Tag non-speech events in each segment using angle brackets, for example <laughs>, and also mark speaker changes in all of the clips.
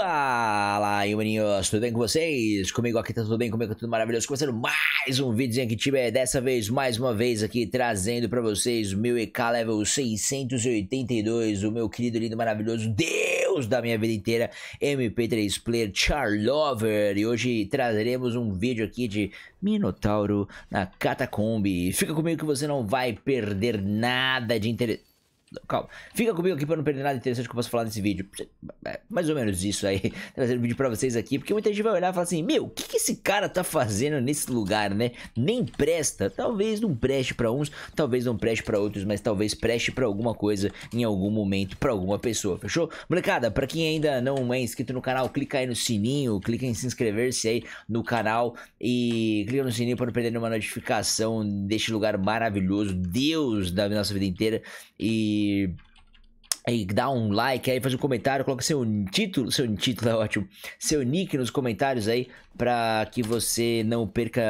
Speaker 1: Fala aí, maninhos, tudo bem com vocês? Comigo aqui tá tudo bem, comigo tá tudo maravilhoso. Começando mais um vídeozinho aqui, Tibé. Dessa vez, mais uma vez aqui, trazendo pra vocês o meu EK level 682, o meu querido, lindo, maravilhoso Deus da minha vida inteira, MP3 Player Charlover. E hoje traremos um vídeo aqui de Minotauro na Catacombi. Fica comigo que você não vai perder nada de interessante. Calma. Fica comigo aqui pra não perder nada interessante então, que eu posso falar nesse vídeo. É mais ou menos isso aí. <laughs> Trazendo vídeo pra vocês aqui. Porque muita gente vai olhar e falar assim: Meu, o que, que esse cara tá fazendo nesse lugar, né? Nem presta. Talvez não preste pra uns, talvez não preste pra outros, mas talvez preste pra alguma coisa em algum momento pra alguma pessoa. Fechou? Molecada, pra quem ainda não é inscrito no canal, clica aí no sininho, clica em se inscrever-se aí no canal e clica no sininho pra não perder nenhuma notificação deste lugar maravilhoso. Deus da nossa vida inteira. E aí dá um like aí, faz um comentário, coloca seu título, seu título é ótimo, seu nick nos comentários aí para que você não perca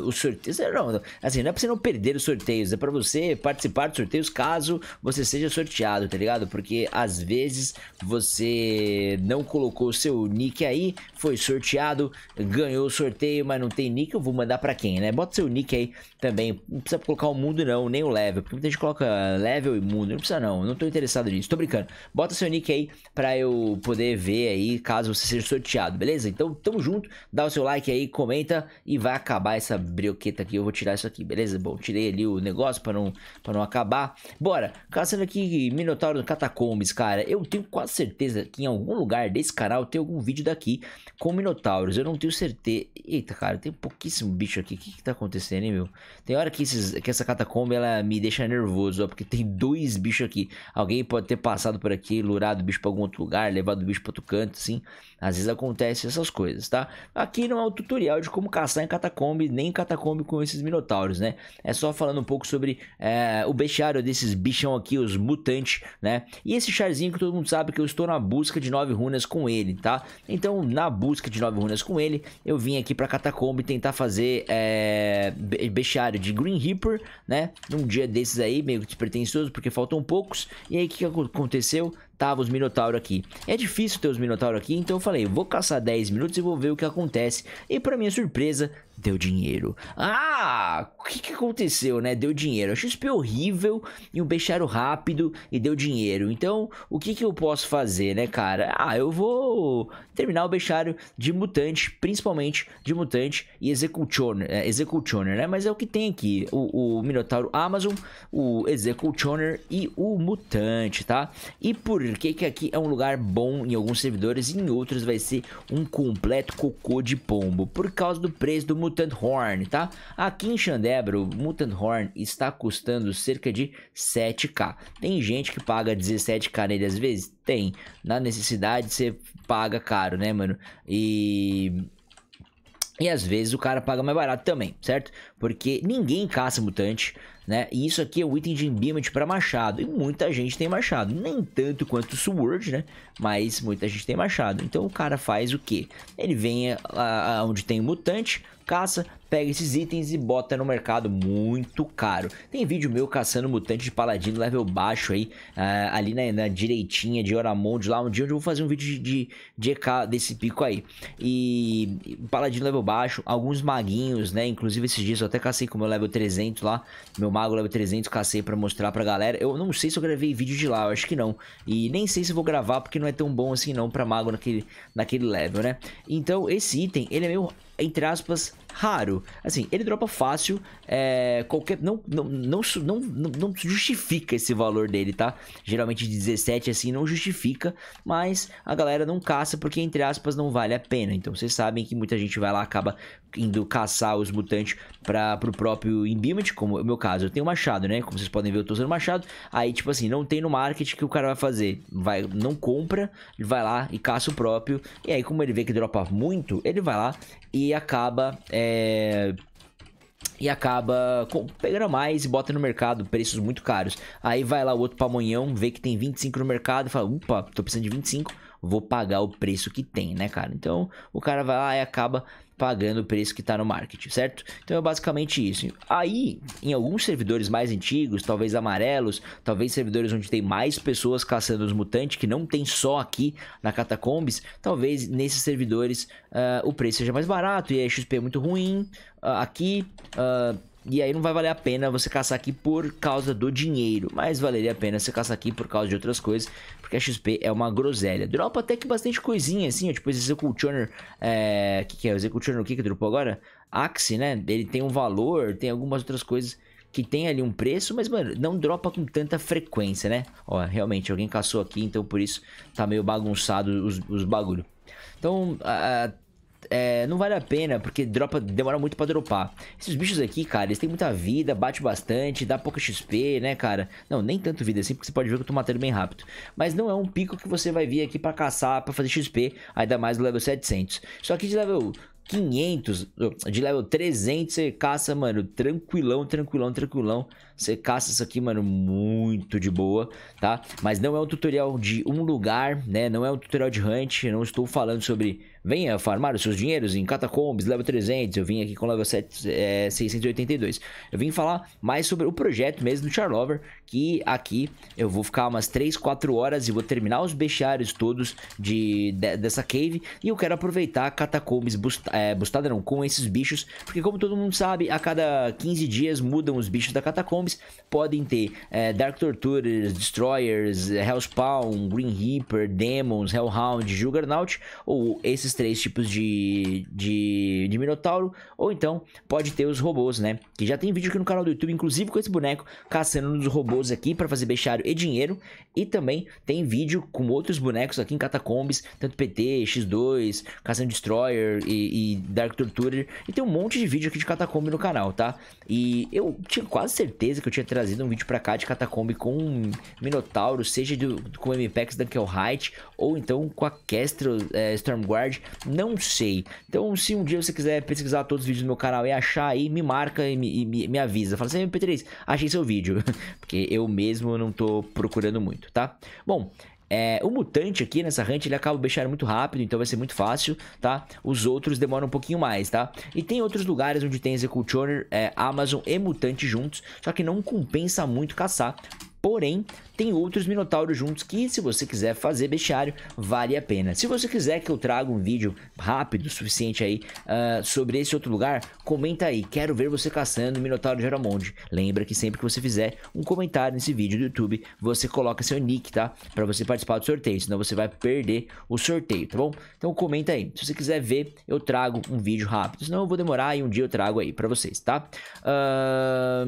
Speaker 1: uh, os sorteios. Não, é, não, assim, não é pra você não perder os sorteios, é para você participar dos sorteios caso você seja sorteado, tá ligado? Porque às vezes você não colocou o seu nick aí, foi sorteado, ganhou o sorteio, mas não tem nick, eu vou mandar para quem, né? Bota seu nick aí também. Não precisa colocar o mundo, não, nem o level, porque muita gente coloca level e mundo, não precisa não, não tô interessado nisso, tô brincando. Bota seu nick aí para eu poder ver aí caso você seja sorteado, beleza? Então, tamo junto dá o seu like aí, comenta e vai acabar essa brioqueta aqui. Eu vou tirar isso aqui, beleza? Bom, tirei ali o negócio para não, pra não acabar. Bora, caçando aqui Minotauro Catacombs, cara. Eu tenho quase certeza que em algum lugar desse canal tem algum vídeo daqui com Minotauros. Eu não tenho certeza. Eita, cara, tem pouquíssimo bicho aqui. O que que tá acontecendo, hein, meu? Tem hora que, esses, que essa catacomba, ela me deixa nervoso, ó, porque tem dois bichos aqui. Alguém pode ter passado por aqui, lurado o bicho pra algum outro lugar, levado o bicho pra outro canto, assim. Às vezes acontece essas coisas, tá? Aqui não é o tutorial de como caçar em catacombe, nem em catacombe com esses minotauros, né? É só falando um pouco sobre é, o bestiário desses bichão aqui, os mutantes, né? E esse charzinho que todo mundo sabe que eu estou na busca de nove runas com ele, tá? Então, na busca de nove runas com ele, eu vim aqui pra catacombe tentar fazer é, bestiário de Green Reaper, né? Num dia desses aí, meio despretensioso, porque faltam poucos. E aí, o que aconteceu? tava os Minotauro aqui. É difícil ter os Minotauro aqui, então eu falei, vou caçar 10 minutos e vou ver o que acontece. E para minha surpresa, Deu dinheiro. Ah, o que, que aconteceu, né? Deu dinheiro. A XP é horrível e um beixaro é rápido e deu dinheiro. Então, o que, que eu posso fazer, né, cara? Ah, eu vou terminar o beixário de mutante, principalmente de mutante e executioner, é, executioner né? Mas é o que tem aqui: o, o Minotauro Amazon, o executioner e o mutante, tá? E por que, que aqui é um lugar bom em alguns servidores e em outros vai ser um completo cocô de pombo? Por causa do preço do Mutant Horn, tá? Aqui em Xandebra, o Mutant Horn está custando cerca de 7k. Tem gente que paga 17k nele às vezes? Tem. Na necessidade, você paga caro, né, mano? E... E às vezes o cara paga mais barato também, certo? porque ninguém caça mutante, né? E isso aqui é o item de Embimid para machado, e muita gente tem machado, nem tanto quanto o Sword, né? Mas muita gente tem machado. Então o cara faz o quê? Ele vem a, a onde tem o mutante, caça, pega esses itens e bota no mercado muito caro. Tem vídeo meu caçando mutante de paladino level baixo aí, uh, ali na, na, direitinha de Oramonde, lá um dia onde eu vou fazer um vídeo de, de, de EK desse pico aí. E paladino level baixo, alguns maguinhos, né? Inclusive esses dias eu até cacei com o meu level 300 lá, meu mago level 300, cacei pra mostrar pra galera. Eu não sei se eu gravei vídeo de lá, eu acho que não. E nem sei se vou gravar, porque não é tão bom assim não pra mago naquele, naquele level, né? Então, esse item, ele é meio entre aspas, raro. Assim, ele dropa fácil, é, qualquer não não, não não, não, justifica esse valor dele, tá? Geralmente 17 assim não justifica, mas a galera não caça porque entre aspas não vale a pena. Então vocês sabem que muita gente vai lá acaba indo caçar os mutantes para pro próprio Imbimet, como é o meu caso, eu tenho machado, né? Como vocês podem ver, eu tô usando machado. Aí tipo assim, não tem no market que o cara vai fazer, vai não compra, ele vai lá e caça o próprio. E aí como ele vê que dropa muito, ele vai lá e acaba. É, e acaba pegando mais e bota no mercado preços muito caros. Aí vai lá o outro pamonhão, vê que tem 25 no mercado e fala: opa, tô precisando de 25 vou pagar o preço que tem, né, cara? Então o cara vai lá e acaba pagando o preço que tá no marketing, certo? Então é basicamente isso. Aí, em alguns servidores mais antigos, talvez amarelos, talvez servidores onde tem mais pessoas caçando os mutantes, que não tem só aqui na Catacombs, talvez nesses servidores uh, o preço seja mais barato e a XP é muito ruim. Uh, aqui. Uh, e aí não vai valer a pena você caçar aqui por causa do dinheiro, mas valeria a pena você caçar aqui por causa de outras coisas, porque a XP é uma groselha. Dropa até que bastante coisinha, assim, tipo esse Executioner, é... Eh, que que é? O Executioner o que que dropou agora? Axe, né? Ele tem um valor, tem algumas outras coisas que tem ali um preço, mas, mano, não dropa com tanta frequência, né? Ó, realmente, alguém caçou aqui, então por isso tá meio bagunçado os, os bagulho. Então, uh, é, não vale a pena, porque dropa, demora muito pra dropar. Esses bichos aqui, cara, eles têm muita vida, bate bastante, dá pouca XP, né, cara? Não, nem tanto vida assim, porque você pode ver que eu tô matando bem rápido. Mas não é um pico que você vai vir aqui pra caçar, pra fazer XP, ainda mais no level 700. Só que de level 500, de level 300, você caça, mano, tranquilão, tranquilão, tranquilão. Você caça isso aqui, mano, muito de boa, tá? Mas não é um tutorial de um lugar, né? Não é um tutorial de hunt, não estou falando sobre... Venha farmar os seus dinheiros em catacombs, level 300, eu vim aqui com level 7, é, 682. Eu vim falar mais sobre o projeto mesmo do Charlover, que aqui eu vou ficar umas 3, 4 horas e vou terminar os bestiários todos de, de dessa cave. E eu quero aproveitar catacombs bust, é, bustada não, com esses bichos. Porque como todo mundo sabe, a cada 15 dias mudam os bichos da catacombs. Podem ter é, Dark Torturers, Destroyers, Hellspawn, Green Reaper, Demons, Hellhound, Juggernaut. Ou esses três tipos de, de, de Minotauro. Ou então pode ter os robôs, né? Que já tem vídeo aqui no canal do YouTube, inclusive com esse boneco caçando nos robôs aqui para fazer bestiário e dinheiro. E também tem vídeo com outros bonecos aqui em Catacombs, tanto PT, X2, Kazan Destroyer e, e, Dark Torturer. E tem um monte de vídeo aqui de Catacombs no canal, tá? E eu tinha quase certeza que eu tinha trazido um vídeo para cá de Catacombs com um Minotauro, seja do, com o MPEX Dunkel Height ou então com a Kestrel é, Stormguard, não sei. Então, se um dia você quiser pesquisar todos os vídeos do meu canal e achar aí, me marca e me, e me, me avisa. Fala assim, MP3, achei seu vídeo. <laughs> Porque eu mesmo não tô procurando muito, tá? Bom, é, o mutante aqui nessa hunt ele acaba baixando muito rápido, então vai ser muito fácil, tá? Os outros demoram um pouquinho mais, tá? E tem outros lugares onde tem Executioner, é, Amazon e mutante juntos, só que não compensa muito caçar, Porém, tem outros Minotauros juntos que, se você quiser fazer bestiário, vale a pena. Se você quiser que eu traga um vídeo rápido, suficiente aí, uh, sobre esse outro lugar, comenta aí. Quero ver você caçando Minotauro de Lembra que sempre que você fizer um comentário nesse vídeo do YouTube, você coloca seu nick, tá? Pra você participar do sorteio, senão você vai perder o sorteio, tá bom? Então comenta aí. Se você quiser ver, eu trago um vídeo rápido. Senão eu vou demorar e um dia eu trago aí pra vocês, tá? Uh,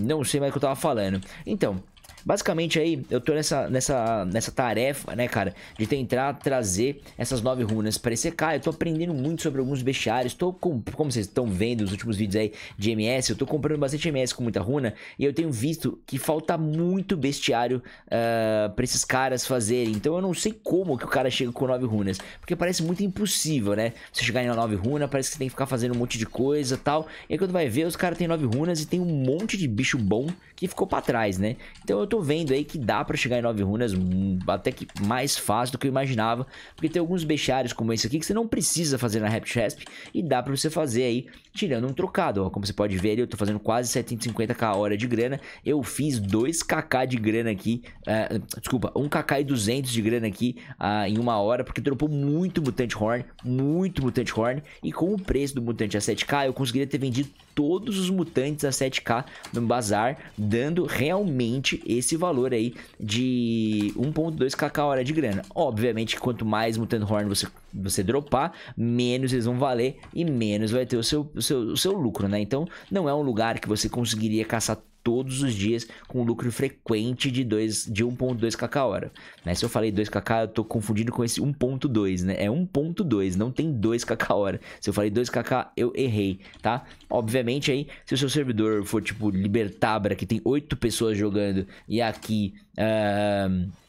Speaker 1: não sei mais o que eu tava falando. Então, Basicamente aí, eu tô nessa, nessa, nessa tarefa, né, cara, de tentar trazer essas nove runas pra ECK. Eu tô aprendendo muito sobre alguns bestiários. Tô com, como vocês estão vendo os últimos vídeos aí de MS, eu tô comprando bastante MS com muita runa. E eu tenho visto que falta muito bestiário uh, pra esses caras fazerem. Então eu não sei como que o cara chega com nove runas. Porque parece muito impossível, né? Você chegar em nove runas, parece que você tem que ficar fazendo um monte de coisa e tal. E aí quando vai ver, os caras têm nove runas e tem um monte de bicho bom que ficou pra trás, né? Então eu tô tô vendo aí que dá pra chegar em 9 runas até que mais fácil do que eu imaginava. Porque tem alguns bestiários como esse aqui que você não precisa fazer na Rapid Rasp e dá pra você fazer aí tirando um trocado. Como você pode ver, eu tô fazendo quase 750k hora de grana. Eu fiz 2kk de grana aqui. Uh, desculpa, 1kk e 200 de grana aqui uh, em uma hora, porque dropou muito Mutante Horn, muito Mutante Horn. E com o preço do Mutante a 7k, eu conseguiria ter vendido todos os mutantes a 7k no bazar, dando realmente esse valor aí de 1.2kk hora de grana. Obviamente, quanto mais mutante Horn você você dropar, menos eles vão valer e menos vai ter o seu, o seu, o seu lucro, né? Então não é um lugar que você conseguiria caçar todos os dias com lucro frequente de, dois, de 1.2kk hora. Né? Se eu falei 2kk, eu tô confundindo com esse 1.2, né? É 1.2, não tem 2kk hora. Se eu falei 2kk, eu errei, tá? Obviamente aí, se o seu servidor for tipo Libertabra, que tem 8 pessoas jogando, e aqui... Uh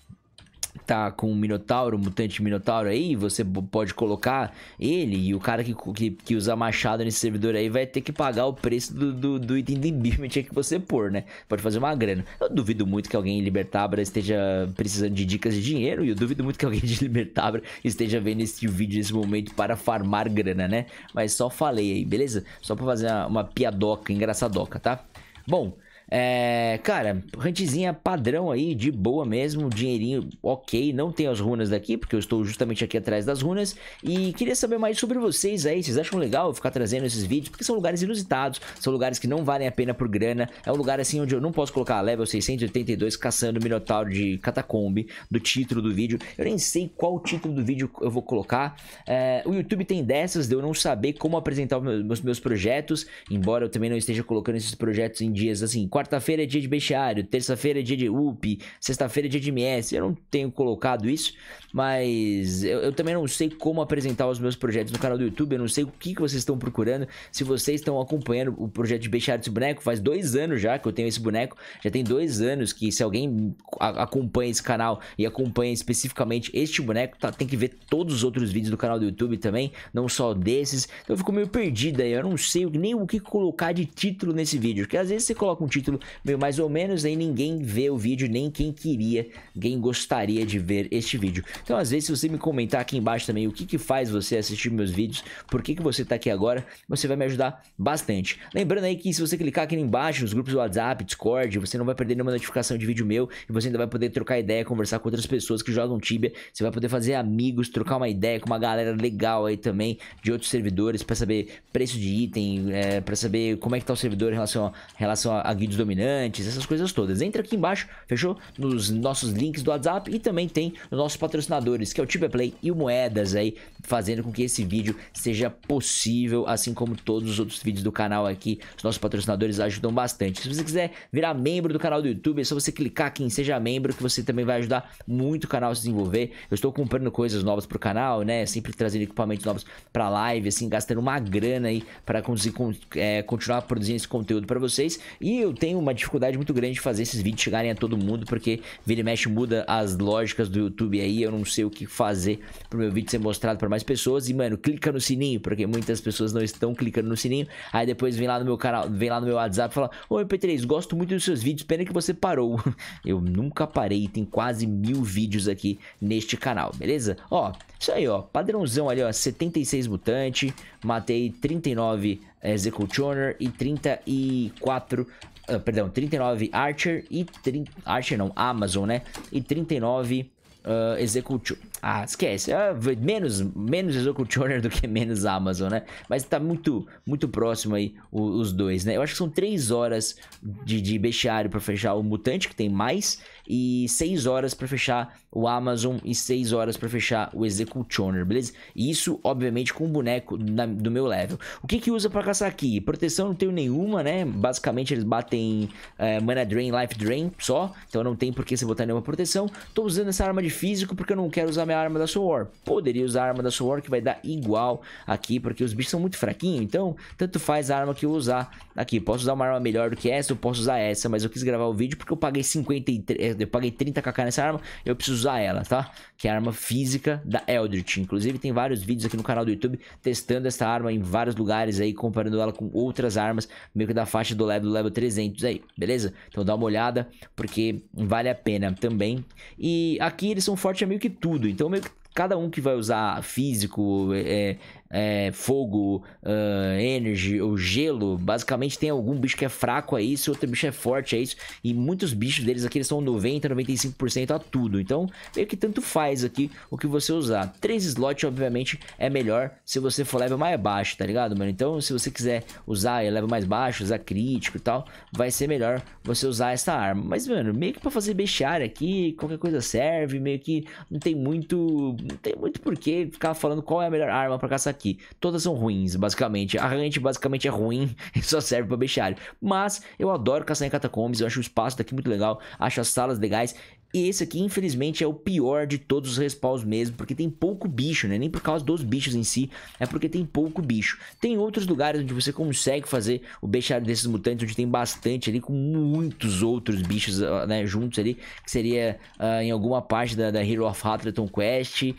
Speaker 1: tá com um Minotauro, mutante Minotauro aí, você pode colocar ele e o cara que, que, que usa machado nesse servidor aí vai ter que pagar o preço do, do, do item de build que você pôr, né? Pode fazer uma grana. Eu duvido muito que alguém em Libertabra esteja precisando de dicas de dinheiro e eu duvido muito que alguém de <laughs> Libertabra esteja vendo este vídeo nesse momento para farmar grana, né? Mas só falei aí, beleza? Só pra fazer uma, uma piadoca, engraçadoca, tá? Bom, é, cara, huntzinha padrão aí, de boa mesmo, dinheirinho ok. Não tem as runas daqui, porque eu estou justamente aqui atrás das runas. E queria saber mais sobre vocês aí. Vocês acham legal eu ficar trazendo esses vídeos? Porque são lugares inusitados, são lugares que não valem a pena por grana. É um lugar assim onde eu não posso colocar level 682 caçando Minotauro de Catacombe do título do vídeo. Eu nem sei qual título do vídeo eu vou colocar. É, o YouTube tem dessas de eu não saber como apresentar os meus, meus projetos, embora eu também não esteja colocando esses projetos em dias assim, quarta-feira é dia de bestiário, terça-feira é dia de UP, sexta-feira é dia de MS. Eu não tenho colocado isso, mas eu, eu, também não sei como apresentar os meus projetos no canal do YouTube. Eu não sei o que, que vocês estão procurando. Se vocês estão acompanhando o projeto de bestiário desse boneco, faz dois anos já que eu tenho esse boneco. Já tem dois anos que se alguém acompanha esse canal e acompanha especificamente este boneco, tá, tem que ver todos os outros vídeos do canal do YouTube também, não só desses. Então eu fico meio perdido aí. Eu não sei nem o que colocar de título nesse vídeo, porque às vezes você coloca um título título meio mais ou menos, aí ninguém vê o vídeo, nem quem queria, quem gostaria de ver este vídeo. Então, às vezes, se você me comentar aqui embaixo também o que, que faz você assistir meus vídeos, por que, que você está aqui agora, você vai me ajudar bastante. Lembrando aí que se você clicar aqui embaixo nos grupos do WhatsApp, Discord, você não vai perder nenhuma notificação de vídeo meu e você ainda vai poder trocar ideia, conversar com outras pessoas que jogam Tibia, você vai poder fazer amigos, trocar uma ideia com uma galera legal aí também de outros servidores para saber preço de item, é, para saber como é que tá o servidor em relação a, relação a, a guidos dominantes, essas coisas todas. Entra aqui embaixo, fechou? Nos nossos links do WhatsApp e também tem os nossos patrocinadores, que é o Tipe Play e o Moedas aí, fazendo com que esse vídeo seja possível, assim como todos os outros vídeos do canal aqui. Os nossos patrocinadores ajudam bastante. Se você quiser virar membro do canal do YouTube, é só você clicar aqui em Seja Membro, que você também vai ajudar muito o canal a se desenvolver. Eu estou comprando coisas novas pro canal, né? Sempre trazendo equipamentos novos pra live, assim, gastando uma grana aí para conseguir é, continuar produzindo esse conteúdo para vocês. E eu tenho tenho uma dificuldade muito grande de fazer esses vídeos chegarem a todo mundo, porque vira e mexe muda as lógicas do YouTube aí, eu não sei o que fazer pro meu vídeo ser mostrado para mais pessoas. E, mano, clica no sininho, porque muitas pessoas não estão clicando no sininho. Aí depois vem lá no meu canal, vem lá no meu WhatsApp e fala: Ô MP3, gosto muito dos seus vídeos, pena que você parou. <laughs> eu nunca parei, tem quase mil vídeos aqui neste canal, beleza? Ó, isso aí, ó, padrãozão ali, ó, 76 mutante, matei 39 eh, Executioner e 34 ah, perdão, 39 Archer e... Tri, Archer não, Amazon, né? E 39 uh, Execute. Ah, esquece. Ah, menos, menos Executive <laughs> do que menos Amazon, né? Mas tá muito, muito próximo aí os, os dois, né? Eu acho que são 3 horas de, de bestiário para fechar o Mutante, que tem mais, e 6 horas para fechar o Amazon e 6 horas para fechar o Executioner, beleza? E isso, obviamente, com o boneco na, do meu level. O que que usa para caçar aqui? Proteção não tenho nenhuma, né? Basicamente eles batem é, Mana Drain, Life Drain só, então não tem por que você botar nenhuma proteção. Tô usando essa arma de físico porque eu não quero usar minha arma da Sword. Poderia usar a arma da Sword que vai dar igual aqui, porque os bichos são muito fraquinhos, então tanto faz a arma que eu usar aqui. Posso usar uma arma melhor do que essa, eu posso usar essa, mas eu quis gravar o vídeo porque eu paguei 53, eh, eu paguei 30kk nessa arma, eu preciso usar ela, tá? Que é a arma física da Eldritch. Inclusive tem vários vídeos aqui no canal do YouTube testando essa arma em vários lugares aí, comparando ela com outras armas, meio que da faixa do level, do level 300 aí, beleza? Então dá uma olhada, porque vale a pena também. E aqui eles são fortes a meio que tudo, então então, meio que cada um que vai usar físico, é, é, fogo, uh, energy ou gelo. Basicamente tem algum bicho que é fraco a é isso, outro bicho é forte a é isso. E muitos bichos deles aqui eles são 90, 95% a tudo. Então, meio que tanto faz aqui o que você usar. 3 slots, obviamente, é melhor se você for level mais baixo, tá ligado, mano? Então, se você quiser usar é level mais baixo, usar crítico e tal, vai ser melhor você usar essa arma. Mas, mano, meio que pra fazer bestiário aqui, qualquer coisa serve. Meio que não tem muito... Não tem muito porquê ficar falando qual é a melhor arma pra caçar aqui. Todas são ruins, basicamente. A Hunt, basicamente, é ruim <laughs> e só serve pra bestiário. Mas eu adoro caçar em catacombs, eu acho o espaço daqui muito legal, acho as salas legais. E esse aqui, infelizmente, é o pior de todos os respawns mesmo, porque tem pouco bicho, né? Nem por causa dos bichos em si, é porque tem pouco bicho. Tem outros lugares onde você consegue fazer o bexário desses mutantes, onde tem bastante ali, com muitos outros bichos ah, né, juntos ali, que seria uh, em alguma parte da, da Hero of Hatleton Quest, uh,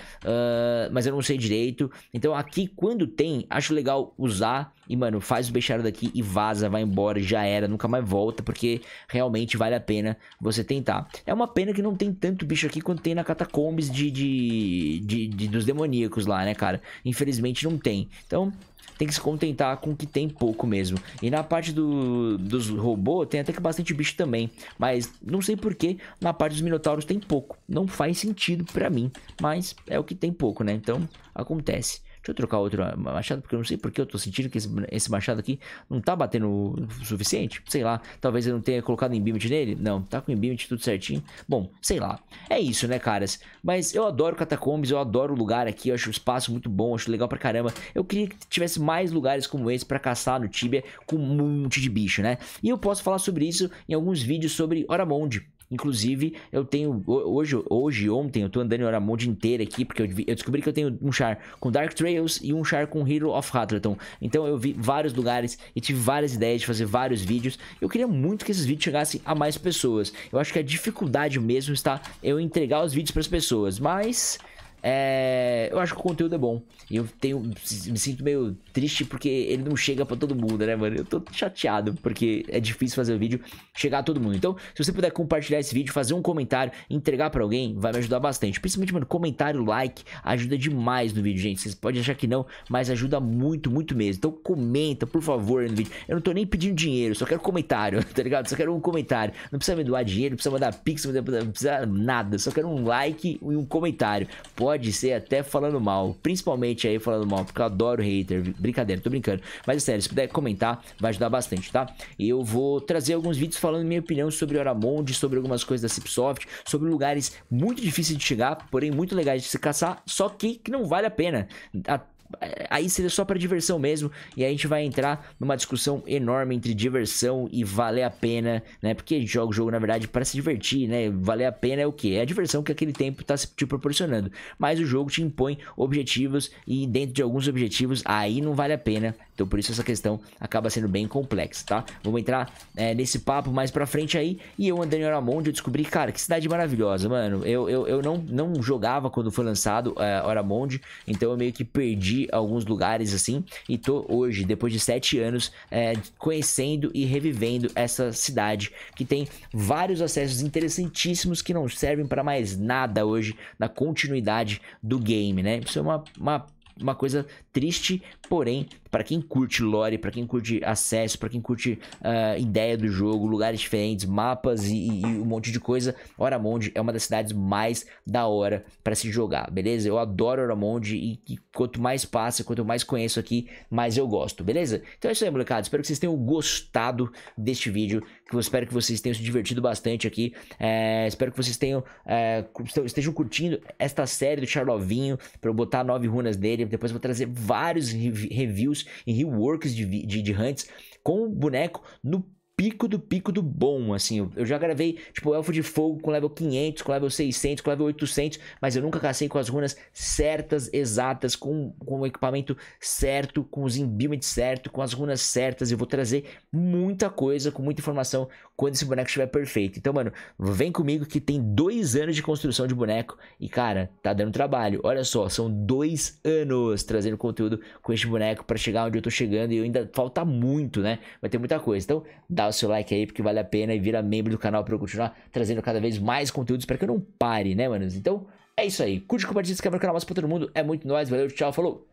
Speaker 1: mas eu não sei direito. Então aqui, quando tem, acho legal usar e, mano, faz o bexário daqui e vaza, vai embora, já era, nunca mais volta, porque realmente vale a pena você tentar. É uma pena que que não tem tanto bicho aqui quanto tem na catacombs de, de, de, de dos demoníacos lá, né, cara? Infelizmente não tem. Então, tem que se contentar com o que tem pouco mesmo. E na parte do, dos robôs tem até que bastante bicho também, mas não sei porquê na parte dos minotauros tem pouco. Não faz sentido para mim, mas é o que tem pouco, né? Então acontece. Deixa eu trocar outro ah, machado, porque eu não sei porque eu tô sentindo que esse, esse machado aqui não tá batendo o suficiente. Sei lá, talvez eu não tenha colocado embimit nele. Não, tá com embimit tudo certinho. Bom, sei lá. É isso, né, caras? Mas eu adoro catacombs, eu adoro o lugar aqui, eu acho o espaço muito bom, acho legal pra caramba. Eu queria que tivesse mais lugares como esse pra caçar no Tibia com um monte de bicho, né? E eu posso falar sobre isso em alguns vídeos sobre Oramonde Inclusive, eu tenho. Hoje, hoje ontem, eu tô andando em Oramonde inteira aqui, porque eu, eu, descobri que eu tenho um char com Dark Trails e um char com Hero of Hatleton. Então eu vi vários lugares e tive várias ideias de fazer vários vídeos. Eu queria muito que esses vídeos chegassem a mais pessoas. Eu acho que a dificuldade mesmo está eu entregar os vídeos para as pessoas, mas é, eu acho que o conteúdo é bom. E eu tenho, me sinto meio triste porque ele não chega para todo mundo, né, mano? Eu tô chateado porque é difícil fazer o vídeo chegar a todo mundo. Então, se você puder compartilhar esse vídeo, fazer um comentário, entregar para alguém, vai me ajudar bastante. Principalmente, mano, comentário, like, ajuda demais no vídeo, gente. Vocês podem achar que não, mas ajuda muito, muito mesmo. Então, comenta, por favor, no vídeo. Eu não tô nem pedindo dinheiro, só quero comentário, <laughs> tá ligado? Só quero um comentário. Não precisa me doar dinheiro, não precisa mandar pix, não precisa nada. Só quero um like e um comentário. Pode pode ser até falando mal, principalmente aí falando mal, porque eu adoro hater, brincadeira, tô brincando. Mas é sério, se puder comentar, vai ajudar bastante, tá? E Eu vou trazer alguns vídeos falando minha opinião sobre Oramonde, sobre algumas coisas da Cipsoft, sobre lugares muito difíceis de chegar, porém muito legais de se caçar, só que, que não vale a pena. A é, aí seria só para diversão mesmo, e a gente vai entrar numa discussão enorme entre diversão e valer a pena, né? Porque a gente joga o jogo, na verdade, para se divertir, né? Valer a pena é o que? É a diversão que aquele tempo tá te proporcionando. Mas o jogo te impõe objetivos, e dentro de alguns objetivos, aí não vale a pena. Então por isso essa questão acaba sendo bem complexa, tá? Vamos entrar é, nesse papo mais pra frente aí, e eu andando em Oramonde, eu descobri, cara, que cidade maravilhosa, mano. Eu, eu, eu não, não jogava quando foi lançado é, Oramonde, então eu meio que perdi alguns lugares assim. E tô hoje, depois de sete anos, é, conhecendo e revivendo essa cidade que tem vários acessos interessantíssimos que não servem para mais nada hoje na continuidade do game, né? Isso é uma, uma, uma coisa triste, porém para quem curte lore, para quem curte acesso, para quem curte uh, ideia do jogo, lugares diferentes, mapas e, e, um monte de coisa, Oramonde é uma das cidades mais da hora para se jogar, beleza? Eu adoro Oramonde e, e, quanto mais passa, quanto mais conheço aqui, mais eu gosto, beleza? Então é isso aí, molecada. Espero que vocês tenham gostado deste vídeo, que eu espero que vocês tenham se divertido bastante aqui. É, espero que vocês tenham é, estejam curtindo esta série do Charlovinho, para eu botar nove runas dele. Depois eu vou trazer vários reviews em e reworks de, de, de hunts com o boneco no pico do pico do bom, assim. Eu já gravei, tipo, Elfo de Fogo com level 500, com level 600, com level 800, mas eu nunca cacei com as runas certas, exatas, com, com o equipamento certo, com os imbuements certo, com as runas certas. Eu vou trazer muita coisa, com muita informação, quando esse boneco estiver perfeito. Então, mano, vem comigo que tem dois anos de construção de boneco e, cara, tá dando trabalho. Olha só, são dois anos trazendo conteúdo com este boneco para chegar onde eu tô chegando e ainda falta muito, né? Vai ter muita coisa. Então, dá o seu like aí, porque vale a pena e vira membro do canal para eu continuar trazendo cada vez mais conteúdos pra que eu não pare, né, manos? Então, é isso aí. Curte, compartilha, se inscreve no canal, mostra pra todo mundo. É muito nóis, valeu, tchau, falou.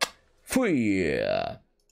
Speaker 1: Fui!